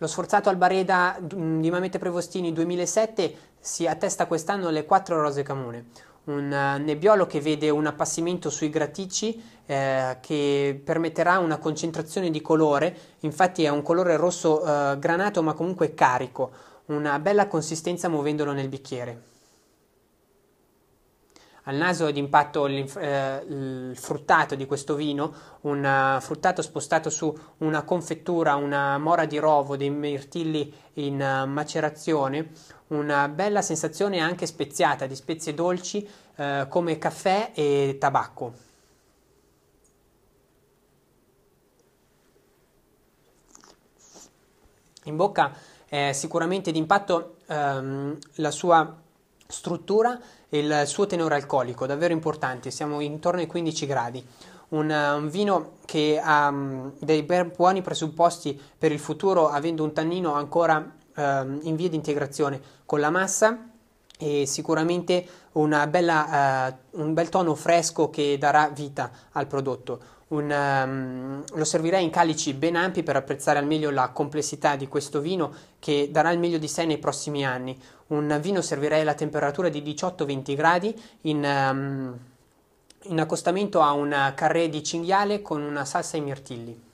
Lo sforzato Albareda mm, di Mamete Prevostini 2007 si attesta quest'anno alle 4 rose camone. Un eh, nebbiolo che vede un appassimento sui graticci eh, che permetterà una concentrazione di colore, infatti è un colore rosso eh, granato ma comunque carico, una bella consistenza muovendolo nel bicchiere. Al naso è d'impatto eh, il fruttato di questo vino, un eh, fruttato spostato su una confettura, una mora di rovo, dei mirtilli in eh, macerazione, una bella sensazione anche speziata di spezie dolci eh, come caffè e tabacco. In bocca è sicuramente d'impatto ehm, la sua struttura e il suo tenore alcolico, davvero importante, siamo intorno ai 15 gradi. Un, eh, un vino che ha mm, dei buoni presupposti per il futuro, avendo un tannino ancora ehm, in via di integrazione con la massa e sicuramente bella, eh, un bel tono fresco che darà vita al prodotto un, um, lo servirei in calici ben ampi per apprezzare al meglio la complessità di questo vino che darà il meglio di sé nei prossimi anni. Un vino servirei alla temperatura di 18-20 gradi in, um, in accostamento a un carré di cinghiale con una salsa ai mirtilli.